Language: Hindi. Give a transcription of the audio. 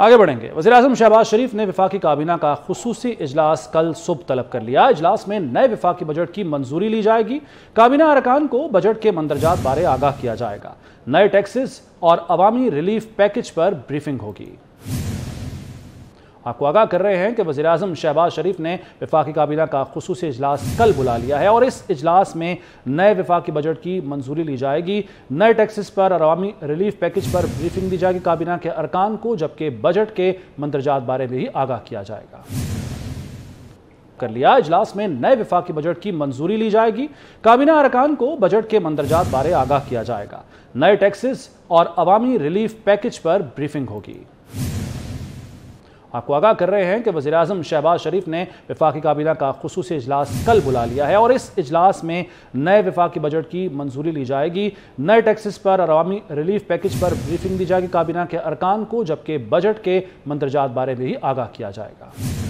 आगे बढ़ेंगे वजी अजम शहबाज शरीफ ने विफाकी काबीना का खसूसी इजलास कल सुबह तलब कर लिया इजलास में नए विफाकी बजट की मंजूरी ली जाएगी काबीना अरकान को बजट के मंदरजात बारे आगाह किया जाएगा नए टैक्सेस और अवामी रिलीफ पैकेज पर ब्रीफिंग होगी आपको आगाह कर रहे हैं कि वजी अजम शहबाज शरीफ ने वफाकी काबीना का खसूस इजलास कल बुला लिया है और इस इजलास में नए वफाकी बजट की मंजूरी ली जाएगी नए टैक्सेस पर अवामी रिलीफ पैकेज पर ब्रीफिंग दी जाएगी काबीना के अरकान को जबकि बजट के मंदरजात बारे में भी आगाह किया जाएगा कर लिया इजलास में नए विफाकी बजट की मंजूरी ली जाएगी काबीना अरकान को बजट के मंदरजात बारे आगाह किया जाएगा नए टैक्सेस और अवामी रिलीफ पैकेज पर ब्रीफिंग होगी आपको आगाह कर रहे हैं कि वजी अजम शहबाज शरीफ ने विफाक काबीना का खसूस अजलास कल बुला लिया है और इस अजलास में नए विफाकी बजट की मंजूरी ली जाएगी नए टैक्सेस पर और अवामी रिलीफ पैकेज पर ब्रीफिंग दी जाएगी काबीना के अरकान को जबकि बजट के मंदरजात बारे में ही आगाह किया जाएगा